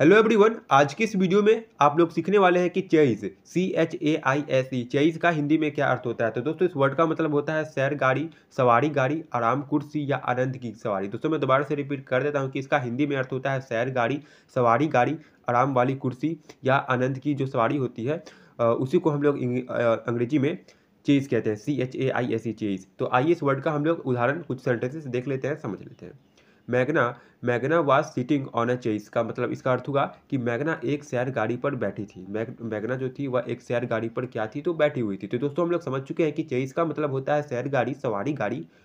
hello everyone आज की इस वीडियो में आप लोग सीखने वाले हैं कि chaise C H A I S E e, chaise का हिंदी में क्या अर्थ होता है तो दोस्तों इस वर्ड का मतलब होता है सैर गाड़ी सवारी गाड़ी आराम कुर्सी या आनंद की सवारी दोस्तों मैं दोबारा से रिपीट कर देता हूं कि इसका हिंदी में अर्थ होता है सैर गाड़ी सवारी गाड़ी आराम वाली कुर्सी या आनंद की जो सवारी होती है उसी को हम लोग अंग्रेजी में चेइज़ कहते हैं C H A I S E e, chaise तो आइए इस वर्ड का हम लोग उदाहरण कुछ सेंटेंसेस देख लेते हैं समझ लेते हैं Magna Magna was sitting on a chaise का मतलब इसका अर्थ होगा कि मैगना एक सैर गाड़ी पर बैठी थी मैग मैगना जो थी वह एक सैर गाड़ी पर क्या थी तो बैठी हुई थी तो दोस्तों हम लोग समझ चुके हैं कि चेस का मतलब होता है सैर गाड़ी सवारी गाड़ी